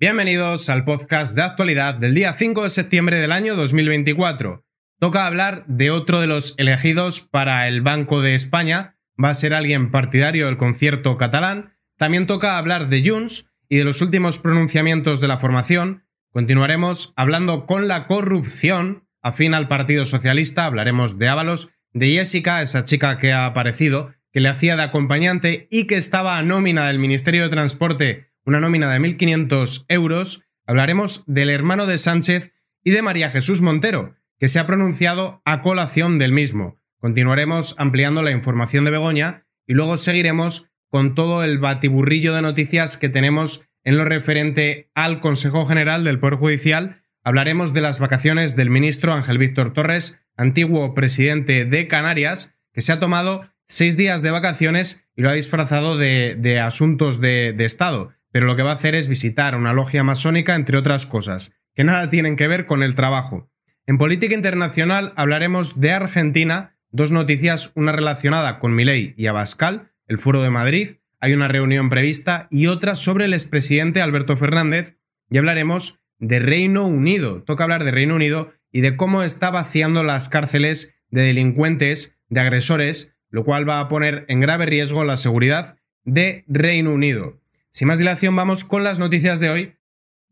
Bienvenidos al podcast de actualidad del día 5 de septiembre del año 2024. Toca hablar de otro de los elegidos para el Banco de España, va a ser alguien partidario del concierto catalán. También toca hablar de Junts y de los últimos pronunciamientos de la formación. Continuaremos hablando con la corrupción, afín al Partido Socialista, hablaremos de Ábalos, de Jessica, esa chica que ha aparecido, que le hacía de acompañante y que estaba a nómina del Ministerio de Transporte una nómina de 1.500 euros, hablaremos del hermano de Sánchez y de María Jesús Montero, que se ha pronunciado a colación del mismo. Continuaremos ampliando la información de Begoña y luego seguiremos con todo el batiburrillo de noticias que tenemos en lo referente al Consejo General del Poder Judicial. Hablaremos de las vacaciones del ministro Ángel Víctor Torres, antiguo presidente de Canarias, que se ha tomado seis días de vacaciones y lo ha disfrazado de, asuntos de, de Estado pero lo que va a hacer es visitar una logia masónica, entre otras cosas, que nada tienen que ver con el trabajo. En política internacional hablaremos de Argentina, dos noticias, una relacionada con Milei y Abascal, el Foro de Madrid, hay una reunión prevista y otra sobre el expresidente Alberto Fernández, y hablaremos de Reino Unido. Toca hablar de Reino Unido y de cómo está vaciando las cárceles de delincuentes, de agresores, lo cual va a poner en grave riesgo la seguridad de Reino Unido. Sin más dilación, vamos con las noticias de hoy.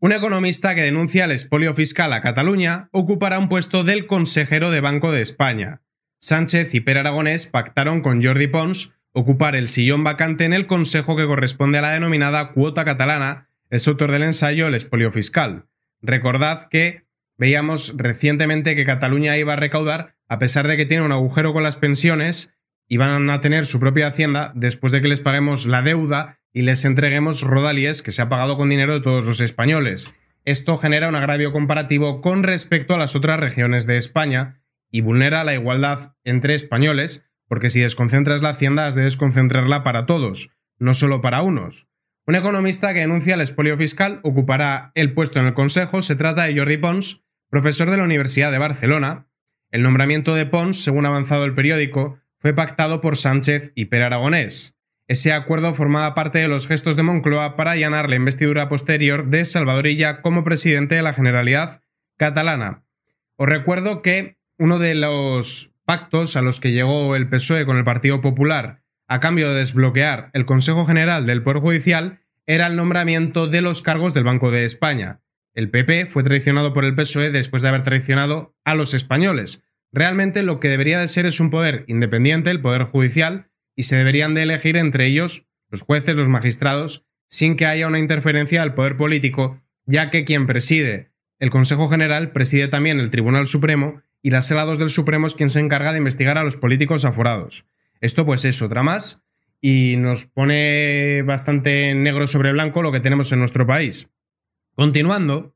Un economista que denuncia el expolio fiscal a Cataluña ocupará un puesto del consejero de Banco de España. Sánchez y Per Aragonés pactaron con Jordi Pons ocupar el sillón vacante en el consejo que corresponde a la denominada cuota catalana, es autor del ensayo El expolio fiscal. Recordad que veíamos recientemente que Cataluña iba a recaudar, a pesar de que tiene un agujero con las pensiones, y van a tener su propia hacienda después de que les paguemos la deuda y les entreguemos rodalies que se ha pagado con dinero de todos los españoles. Esto genera un agravio comparativo con respecto a las otras regiones de España y vulnera la igualdad entre españoles, porque si desconcentras la hacienda has de desconcentrarla para todos, no solo para unos. Un economista que denuncia el expolio fiscal ocupará el puesto en el Consejo. Se trata de Jordi Pons, profesor de la Universidad de Barcelona. El nombramiento de Pons, según ha avanzado el periódico, fue pactado por Sánchez y Per Aragonés. Ese acuerdo formaba parte de los gestos de Moncloa para allanar la investidura posterior de Salvadorilla como presidente de la Generalidad catalana. Os recuerdo que uno de los pactos a los que llegó el PSOE con el Partido Popular a cambio de desbloquear el Consejo General del Poder Judicial era el nombramiento de los cargos del Banco de España. El PP fue traicionado por el PSOE después de haber traicionado a los españoles. Realmente lo que debería de ser es un poder independiente, el Poder Judicial, y se deberían de elegir entre ellos los jueces, los magistrados, sin que haya una interferencia del poder político, ya que quien preside el Consejo General preside también el Tribunal Supremo y las sala del Supremo es quien se encarga de investigar a los políticos aforados. Esto pues es otra más y nos pone bastante negro sobre blanco lo que tenemos en nuestro país. Continuando,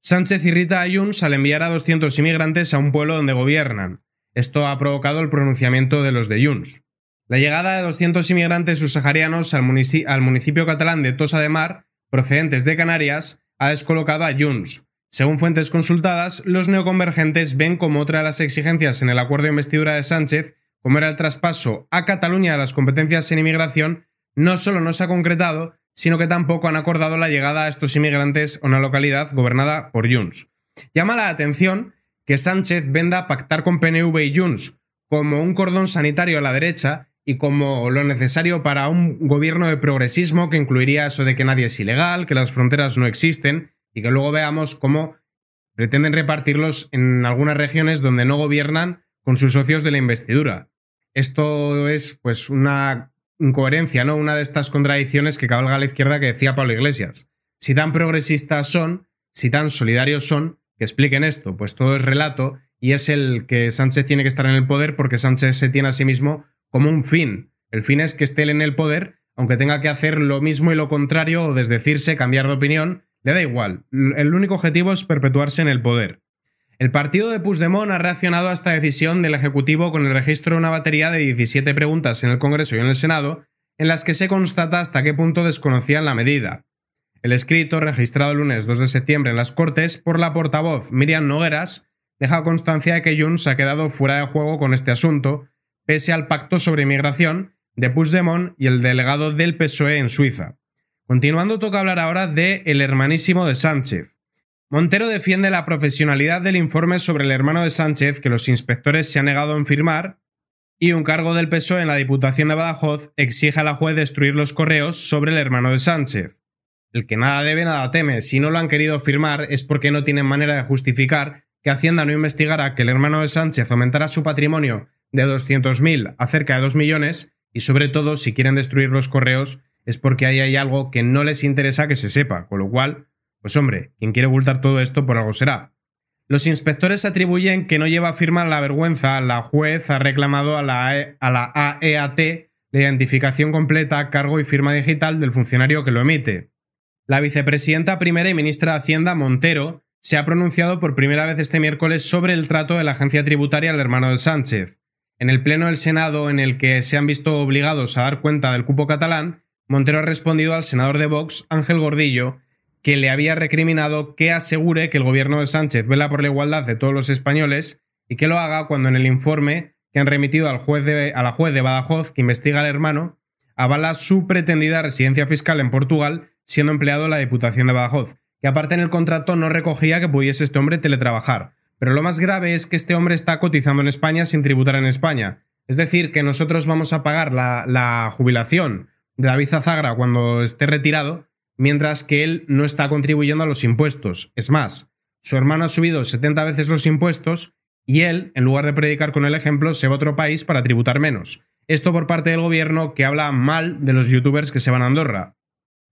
Sánchez irrita a Junts al enviar a 200 inmigrantes a un pueblo donde gobiernan. Esto ha provocado el pronunciamiento de los de Junts. La llegada de 200 inmigrantes subsaharianos al, municipio catalán de Tosa de Mar, procedentes de Canarias, ha descolocado a Junts. Según fuentes consultadas, los neoconvergentes ven como otra de las exigencias en el acuerdo de investidura de Sánchez, como era el traspaso a Cataluña de las competencias en inmigración, no solo no se ha concretado, sino que tampoco han acordado la llegada a estos inmigrantes a una localidad gobernada por Junts. Llama la atención que Sánchez venda a pactar con PNV y Junts como un cordón sanitario a la derecha y como lo necesario para un gobierno de progresismo que incluiría eso de que nadie es ilegal, que las fronteras no existen y que luego veamos cómo pretenden repartirlos en algunas regiones donde no gobiernan con sus socios de la investidura. Esto es pues una incoherencia, ¿no? Una de estas contradicciones que cabalga la izquierda que decía Pablo Iglesias. Si tan progresistas son, si tan solidarios son, que expliquen esto, pues todo es relato y es el que Sánchez tiene que estar en el poder porque Sánchez se tiene a sí mismo como un fin. El fin es que esté él en el poder, aunque tenga que hacer lo mismo y lo contrario, o desdecirse, cambiar de opinión, le da igual. El único objetivo es perpetuarse en el poder. El partido de Puigdemont ha reaccionado a esta decisión del Ejecutivo con el registro de una batería de 17 preguntas en el Congreso y en el Senado, en las que se constata hasta qué punto desconocían la medida. El escrito, registrado el lunes 2 de septiembre en las Cortes por la portavoz Miriam Nogueras, deja constancia de que se ha quedado fuera de juego con este asunto, pese al pacto sobre Inmigración de Puigdemont y el delegado del PSOE en Suiza. Continuando, toca hablar ahora de el hermanísimo de Sánchez. Montero defiende la profesionalidad del informe sobre el hermano de Sánchez que los inspectores se han negado en firmar y un cargo del PSOE en la Diputación de Badajoz exige a la juez destruir los correos sobre el hermano de Sánchez. El que nada debe, nada teme. Si no lo han querido firmar es porque no tienen manera de justificar que Hacienda no investigara que el hermano de Sánchez aumentara su patrimonio de 200.000 a cerca de 2 millones y sobre todo si quieren destruir los correos es porque ahí hay algo que no les interesa que se sepa, con lo cual, pues hombre, quien quiere ocultar todo esto por algo será. Los inspectores atribuyen que no lleva firma la vergüenza, la juez ha reclamado a la, e, a la AEAT la identificación completa, cargo y firma digital del funcionario que lo emite. La vicepresidenta primera y ministra de Hacienda, Montero, se ha pronunciado por primera vez este miércoles sobre el trato de la agencia tributaria al hermano de Sánchez. En el Pleno del Senado, en el que se han visto obligados a dar cuenta del cupo catalán, Montero ha respondido al senador de Vox, Ángel Gordillo, que le había recriminado que asegure que el gobierno de Sánchez vela por la igualdad de todos los españoles y que lo haga cuando en el informe que han remitido al juez de, a la juez de Badajoz que investiga al hermano, avala su pretendida residencia fiscal en Portugal, siendo empleado en la Diputación de Badajoz, que aparte en el contrato no recogía que pudiese este hombre teletrabajar. Pero lo más grave es que este hombre está cotizando en España sin tributar en España. Es decir, que nosotros vamos a pagar la, jubilación de David Zazagra cuando esté retirado, mientras que él no está contribuyendo a los impuestos. Es más, su hermano ha subido 70 veces los impuestos y él, en lugar de predicar con el ejemplo, se va a otro país para tributar menos. Esto por parte del gobierno que habla mal de los youtubers que se van a Andorra.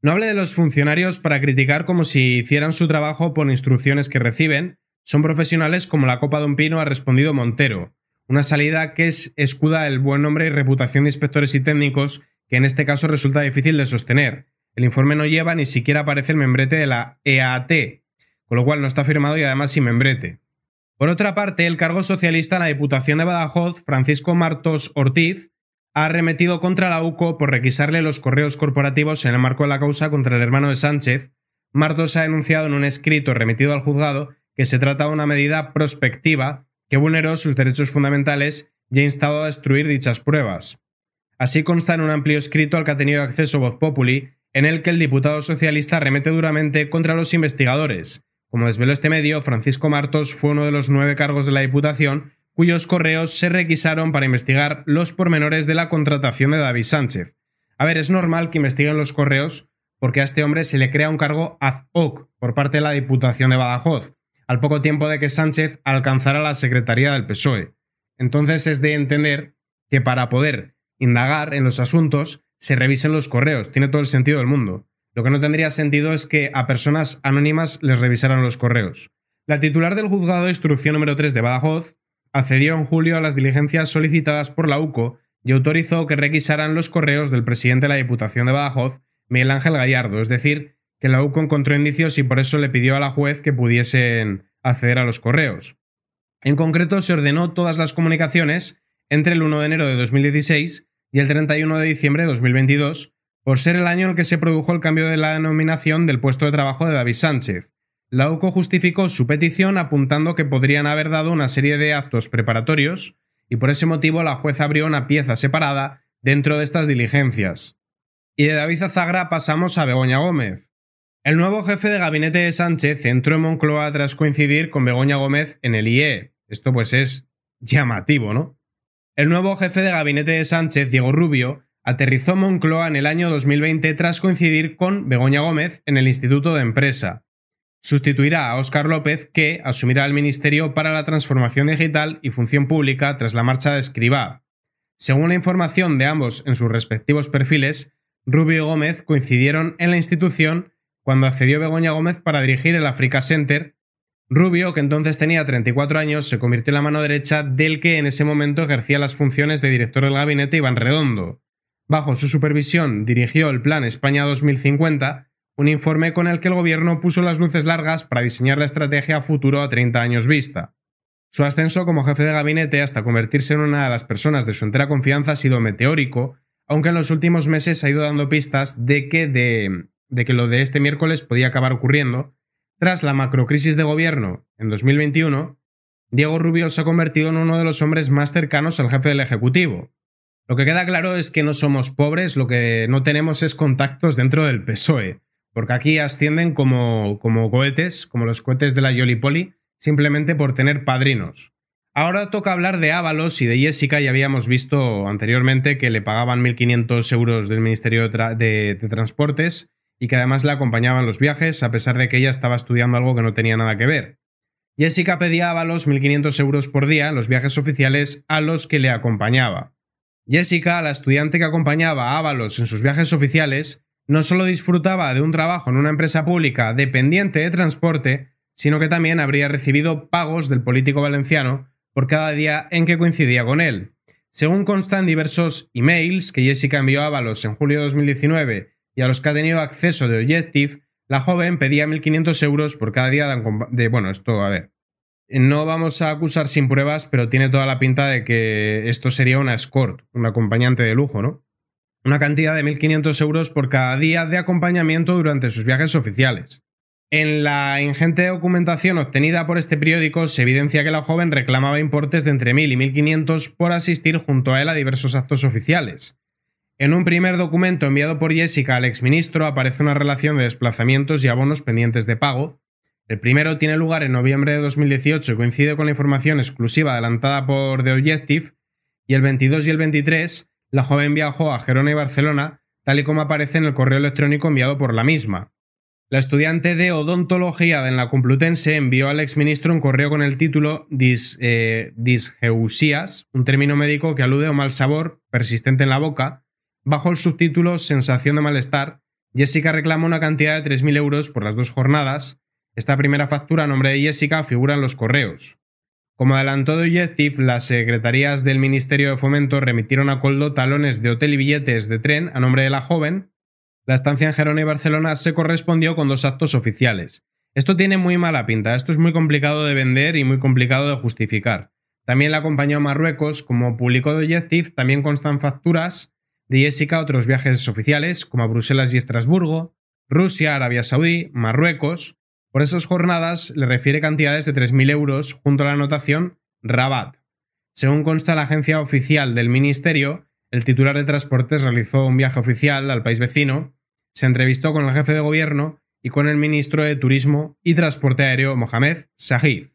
No hable de los funcionarios para criticar como si hicieran su trabajo por instrucciones que reciben, son profesionales como la Copa de un Pino ha respondido Montero, una salida que es escuda el buen nombre y reputación de inspectores y técnicos que en este caso resulta difícil de sostener. El informe no lleva ni siquiera aparece el membrete de la EAT, con lo cual no está firmado y además sin membrete. Por otra parte, el cargo socialista en la Diputación de Badajoz, Francisco Martos Ortiz, ha arremetido contra la UCO por requisarle los correos corporativos en el marco de la causa contra el hermano de Sánchez. Martos ha denunciado en un escrito remitido al juzgado que se trata de una medida prospectiva que vulneró sus derechos fundamentales y ha instado a destruir dichas pruebas. Así consta en un amplio escrito al que ha tenido acceso Voz Populi, en el que el diputado socialista remete duramente contra los investigadores. Como desveló este medio, Francisco Martos fue uno de los nueve cargos de la Diputación cuyos correos se requisaron para investigar los pormenores de la contratación de David Sánchez. A ver, es normal que investiguen los correos porque a este hombre se le crea un cargo ad hoc por parte de la Diputación de Badajoz, al poco tiempo de que Sánchez alcanzara la Secretaría del PSOE. Entonces es de entender que para poder indagar en los asuntos se revisen los correos, tiene todo el sentido del mundo. Lo que no tendría sentido es que a personas anónimas les revisaran los correos. La titular del juzgado de instrucción número 3 de Badajoz accedió en julio a las diligencias solicitadas por la UCO y autorizó que requisaran los correos del presidente de la Diputación de Badajoz, Miguel Ángel Gallardo, es decir, que la UCO encontró indicios y por eso le pidió a la juez que pudiesen acceder a los correos. En concreto, se ordenó todas las comunicaciones entre el 1 de enero de 2016 y el 31 de diciembre de 2022, por ser el año en el que se produjo el cambio de la denominación del puesto de trabajo de David Sánchez. La UCO justificó su petición apuntando que podrían haber dado una serie de actos preparatorios y por ese motivo la juez abrió una pieza separada dentro de estas diligencias. Y de David Azagra pasamos a Begoña Gómez. El nuevo jefe de gabinete de Sánchez entró en Moncloa tras coincidir con Begoña Gómez en el IE. Esto pues es llamativo, ¿no? El nuevo jefe de gabinete de Sánchez, Diego Rubio, aterrizó Moncloa en el año 2020 tras coincidir con Begoña Gómez en el Instituto de Empresa. Sustituirá a Óscar López, que asumirá el Ministerio para la Transformación Digital y Función Pública tras la marcha de Escribá. Según la información de ambos en sus respectivos perfiles, Rubio y Gómez coincidieron en la institución cuando accedió Begoña Gómez para dirigir el Africa Center, Rubio, que entonces tenía 34 años, se convirtió en la mano derecha del que en ese momento ejercía las funciones de director del gabinete Iván Redondo. Bajo su supervisión dirigió el Plan España 2050, un informe con el que el gobierno puso las luces largas para diseñar la estrategia a futuro a 30 años vista. Su ascenso como jefe de gabinete hasta convertirse en una de las personas de su entera confianza ha sido meteórico, aunque en los últimos meses ha ido dando pistas de que de de que lo de este miércoles podía acabar ocurriendo, tras la macrocrisis de gobierno en 2021, Diego Rubio se ha convertido en uno de los hombres más cercanos al jefe del Ejecutivo. Lo que queda claro es que no somos pobres, lo que no tenemos es contactos dentro del PSOE, porque aquí ascienden como, como cohetes, como los cohetes de la Yolipoli, simplemente por tener padrinos. Ahora toca hablar de Ábalos y de Jessica, ya habíamos visto anteriormente que le pagaban 1.500 euros del Ministerio de Transportes y que además la acompañaban los viajes, a pesar de que ella estaba estudiando algo que no tenía nada que ver. Jessica pedía a Avalos 1.500 euros por día en los viajes oficiales a los que le acompañaba. Jessica, la estudiante que acompañaba a Avalos en sus viajes oficiales, no solo disfrutaba de un trabajo en una empresa pública dependiente de transporte, sino que también habría recibido pagos del político valenciano por cada día en que coincidía con él. Según constan diversos emails que Jessica envió a Avalos en julio de 2019 y a los que ha tenido acceso de Objective, la joven pedía 1.500 euros por cada día de... Bueno, esto, a ver. No vamos a acusar sin pruebas, pero tiene toda la pinta de que esto sería una escort, un acompañante de lujo, ¿no? Una cantidad de 1.500 euros por cada día de acompañamiento durante sus viajes oficiales. En la ingente documentación obtenida por este periódico se evidencia que la joven reclamaba importes de entre 1.000 y 1.500 por asistir junto a él a diversos actos oficiales, en un primer documento enviado por Jessica al exministro aparece una relación de desplazamientos y abonos pendientes de pago. El primero tiene lugar en noviembre de 2018 y coincide con la información exclusiva adelantada por The Objective, y el 22 y el 23 la joven viajó a Gerona y Barcelona, tal y como aparece en el correo electrónico enviado por la misma. La estudiante de odontología de la Complutense envió al exministro un correo con el título eh, un término médico que alude a un mal sabor persistente en la boca, Bajo el subtítulo Sensación de malestar, Jessica reclamó una cantidad de 3.000 euros por las dos jornadas. Esta primera factura a nombre de Jessica figura en los correos. Como adelantó de Objective, las secretarías del Ministerio de Fomento remitieron a Coldo talones de hotel y billetes de tren a nombre de la joven. La estancia en Gerona y Barcelona se correspondió con dos actos oficiales. Esto tiene muy mala pinta, esto es muy complicado de vender y muy complicado de justificar. También la compañía Marruecos, como publicó de Objective, también constan facturas de Jessica otros viajes oficiales, como a Bruselas y Estrasburgo, Rusia, Arabia Saudí, Marruecos. Por esas jornadas le refiere cantidades de 3.000 euros junto a la anotación Rabat. Según consta la agencia oficial del Ministerio, el titular de Transportes realizó un viaje oficial al país vecino, se entrevistó con el jefe de gobierno y con el ministro de Turismo y Transporte Aéreo Mohamed Sahid.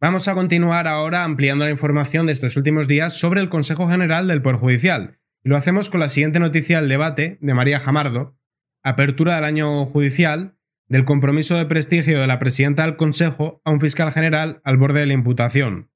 Vamos a continuar ahora ampliando la información de estos últimos días sobre el Consejo General del Poder Judicial, lo hacemos con la siguiente noticia del debate de María Jamardo, apertura del año judicial del compromiso de prestigio de la presidenta del Consejo a un fiscal general al borde de la imputación.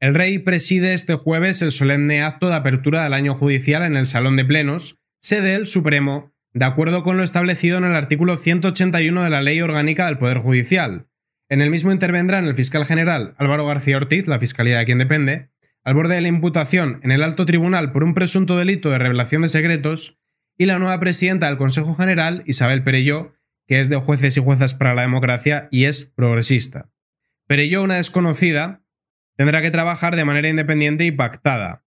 El rey preside este jueves el solemne acto de apertura del año judicial en el Salón de Plenos, sede del Supremo, de acuerdo con lo establecido en el artículo 181 de la Ley Orgánica del Poder Judicial. En el mismo intervendrán el fiscal general Álvaro García Ortiz, la fiscalía de quien depende, al borde de la imputación en el alto tribunal por un presunto delito de revelación de secretos, y la nueva presidenta del Consejo General, Isabel Perelló, que es de Jueces y Juezas para la Democracia y es progresista. Perelló, una desconocida, tendrá que trabajar de manera independiente y pactada.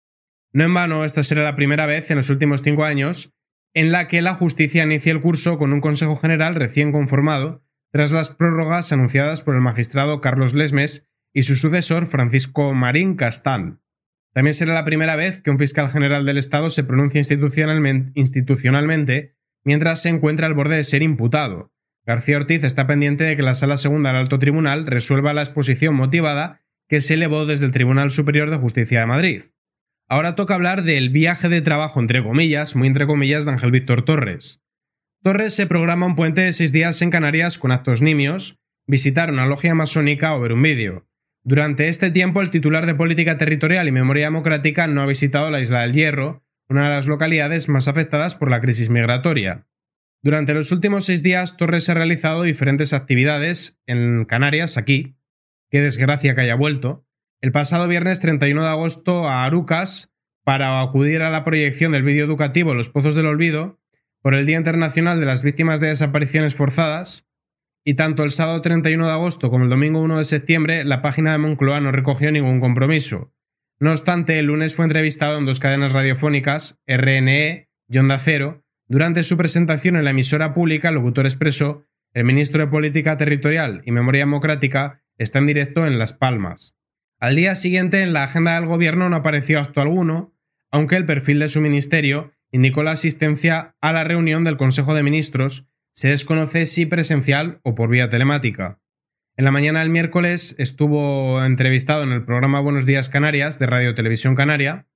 No en vano, esta será la primera vez en los últimos cinco años en la que la justicia inicia el curso con un Consejo General recién conformado, tras las prórrogas anunciadas por el magistrado Carlos Lesmes y su sucesor Francisco Marín Castán. También será la primera vez que un fiscal general del Estado se pronuncia institucionalmente, mientras se encuentra al borde de ser imputado. García Ortiz está pendiente de que la Sala Segunda del Alto Tribunal resuelva la exposición motivada que se elevó desde el Tribunal Superior de Justicia de Madrid. Ahora toca hablar del viaje de trabajo, entre comillas, muy entre comillas, de Ángel Víctor Torres. Torres se programa un puente de seis días en Canarias con actos nimios, visitar una logia masónica o ver un vídeo. Durante este tiempo, el titular de Política Territorial y Memoria Democrática no ha visitado la Isla del Hierro, una de las localidades más afectadas por la crisis migratoria. Durante los últimos seis días, Torres ha realizado diferentes actividades en Canarias, aquí. Qué desgracia que haya vuelto. El pasado viernes 31 de agosto a Arucas para acudir a la proyección del vídeo educativo Los Pozos del Olvido por el Día Internacional de las Víctimas de Desapariciones Forzadas, y tanto el sábado 31 de agosto como el domingo 1 de septiembre la página de Moncloa no recogió ningún compromiso. No obstante, el lunes fue entrevistado en dos cadenas radiofónicas, RNE y Onda Cero. Durante su presentación en la emisora pública, el locutor expresó, el ministro de Política Territorial y Memoria Democrática está en directo en Las Palmas. Al día siguiente, en la agenda del gobierno no apareció acto alguno, aunque el perfil de su ministerio indicó la asistencia a la reunión del Consejo de Ministros se desconoce si presencial o por vía telemática. En la mañana del miércoles estuvo entrevistado en el programa Buenos Días Canarias de Radio Televisión Canaria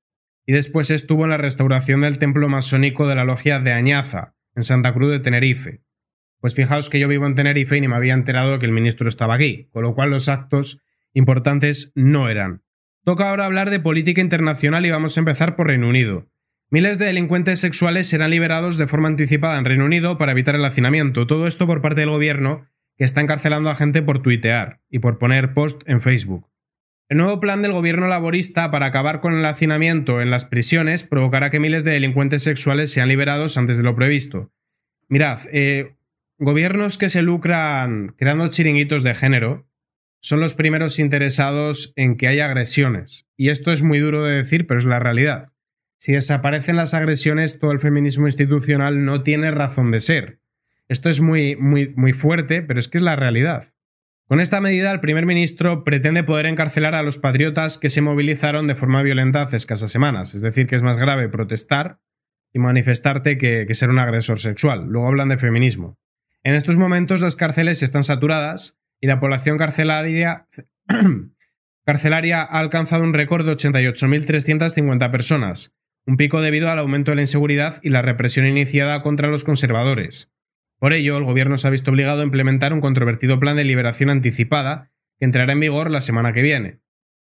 y después estuvo en la restauración del templo masónico de la logia de Añaza, en Santa Cruz de Tenerife. Pues fijaos que yo vivo en Tenerife y ni me había enterado de que el ministro estaba aquí, con lo cual los actos importantes no eran. Toca ahora hablar de política internacional y vamos a empezar por Reino Unido. Miles de delincuentes sexuales serán liberados de forma anticipada en Reino Unido para evitar el hacinamiento. Todo esto por parte del gobierno, que está encarcelando a gente por tuitear y por poner post en Facebook. El nuevo plan del gobierno laborista para acabar con el hacinamiento en las prisiones provocará que miles de delincuentes sexuales sean liberados antes de lo previsto. Mirad, eh, gobiernos que se lucran creando chiringuitos de género son los primeros interesados en que haya agresiones. Y esto es muy duro de decir, pero es la realidad. Si desaparecen las agresiones, todo el feminismo institucional no tiene razón de ser. Esto es muy, muy, muy fuerte, pero es que es la realidad. Con esta medida, el primer ministro pretende poder encarcelar a los patriotas que se movilizaron de forma violenta hace escasas semanas. Es decir, que es más grave protestar y manifestarte que, ser un agresor sexual. Luego hablan de feminismo. En estos momentos las cárceles están saturadas y la población carcelaria, carcelaria ha alcanzado un récord de 88.350 personas, un pico debido al aumento de la inseguridad y la represión iniciada contra los conservadores. Por ello, el gobierno se ha visto obligado a implementar un controvertido plan de liberación anticipada que entrará en vigor la semana que viene.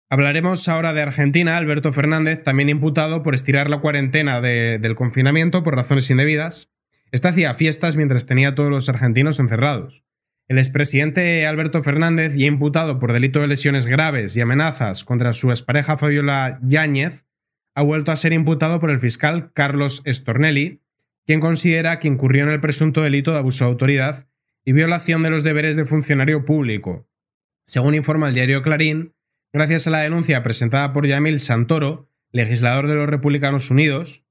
Hablaremos ahora de Argentina, Alberto Fernández, también imputado por estirar la cuarentena del confinamiento por razones indebidas. Esta hacía fiestas mientras tenía a todos los argentinos encerrados. El expresidente Alberto Fernández, ya imputado por delito de lesiones graves y amenazas contra su expareja Fabiola Yáñez, ha vuelto a ser imputado por el fiscal Carlos Stornelli, quien considera que incurrió en el presunto delito de abuso de autoridad y violación de los deberes de funcionario público. Según informa el diario Clarín, gracias a la denuncia presentada por Yamil Santoro, legislador de los Republicanos Unidos,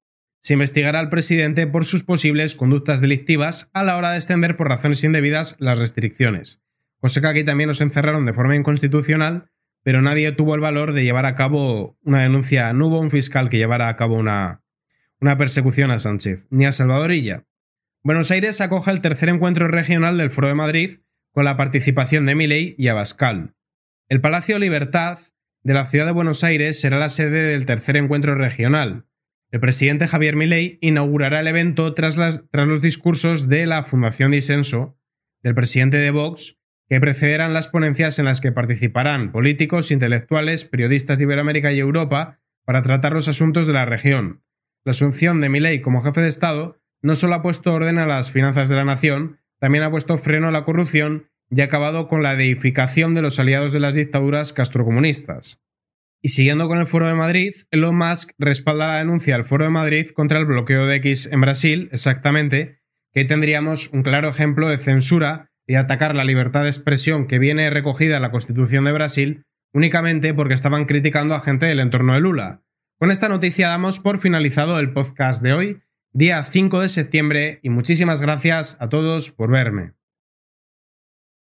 se investigará al presidente por sus posibles conductas delictivas a la hora de extender por razones indebidas las restricciones, José que también nos encerraron de forma inconstitucional pero nadie tuvo el valor de llevar a cabo una denuncia, no hubo un fiscal que llevara a cabo una, una persecución a Sánchez, ni a Salvadorilla. Buenos Aires acoge el tercer encuentro regional del Foro de Madrid con la participación de Miley y Abascal. El Palacio Libertad de la ciudad de Buenos Aires será la sede del tercer encuentro regional. El presidente Javier Milei inaugurará el evento tras, las, tras los discursos de la Fundación Disenso, del presidente de Vox que precederán las ponencias en las que participarán políticos, intelectuales, periodistas de Iberoamérica y Europa para tratar los asuntos de la región. La asunción de Milei como jefe de Estado no solo ha puesto orden a las finanzas de la nación, también ha puesto freno a la corrupción y ha acabado con la deificación de los aliados de las dictaduras castrocomunistas. Y siguiendo con el Foro de Madrid, Elon Musk respalda la denuncia del Foro de Madrid contra el bloqueo de X en Brasil, exactamente, que tendríamos un claro ejemplo de censura y atacar la libertad de expresión que viene recogida en la Constitución de Brasil únicamente porque estaban criticando a gente del entorno de Lula. Con esta noticia damos por finalizado el podcast de hoy, día 5 de septiembre, y muchísimas gracias a todos por verme.